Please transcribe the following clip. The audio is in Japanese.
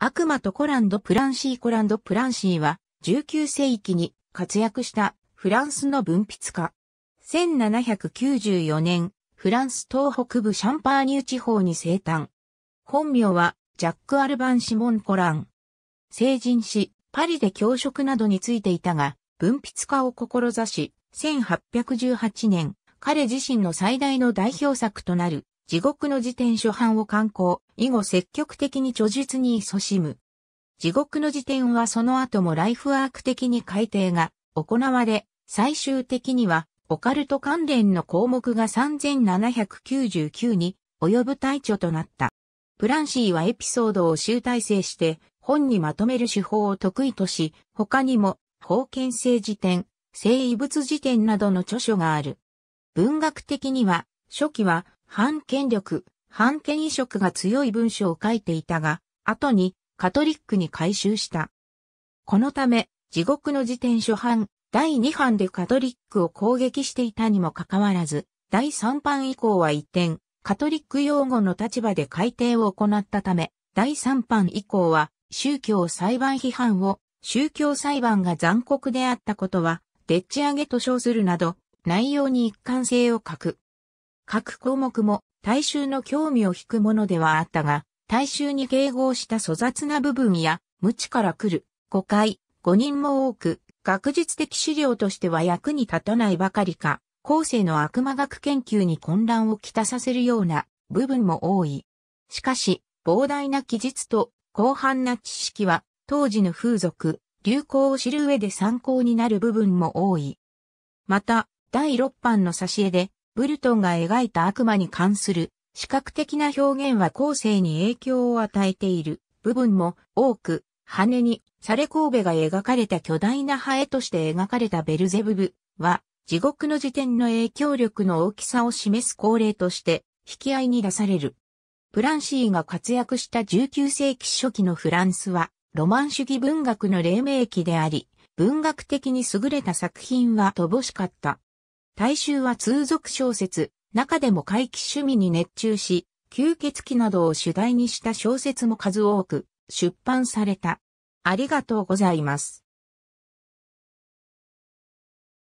悪魔とコランド・プランシーコランド・プランシーは19世紀に活躍したフランスの文筆家。1794年、フランス東北部シャンパーニュ地方に生誕。本名はジャック・アルバン・シモン・コラン。成人し、パリで教職などについていたが、文筆家を志し、1818年、彼自身の最大の代表作となる地獄の辞典初版を刊行、以後積極的に著述に勤しむ。地獄の辞典はその後もライフワーク的に改訂が行われ、最終的にはオカルト関連の項目が3799に及ぶ大著となった。プランシーはエピソードを集大成して本にまとめる手法を得意とし、他にも封建性辞典、聖異物辞典などの著書がある。文学的には、初期は反権力、反権移植が強い文章を書いていたが、後にカトリックに改修した。このため、地獄の辞典初版、第2版でカトリックを攻撃していたにもかかわらず、第3版以降は一転、カトリック用語の立場で改定を行ったため、第3版以降は宗教裁判批判を宗教裁判が残酷であったことは、でっち上げと称するなど、内容に一貫性を欠く。各項目も大衆の興味を引くものではあったが、大衆に迎合した粗雑な部分や、無知から来る、誤解、誤認も多く、学術的資料としては役に立たないばかりか、後世の悪魔学研究に混乱をきたさせるような部分も多い。しかし、膨大な記述と広範な知識は、当時の風俗、流行を知る上で参考になる部分も多い。また、第6版の挿絵で、ブルトンが描いた悪魔に関する視覚的な表現は後世に影響を与えている部分も多く、羽にサレ神戸が描かれた巨大なハエとして描かれたベルゼブブは、地獄の時点の影響力の大きさを示す恒例として引き合いに出される。プランシーが活躍した19世紀初期のフランスは、ロマン主義文学の黎明期であり、文学的に優れた作品は乏しかった。大衆は通俗小説、中でも怪奇趣味に熱中し、吸血鬼などを主題にした小説も数多く出版された。ありがとうございます。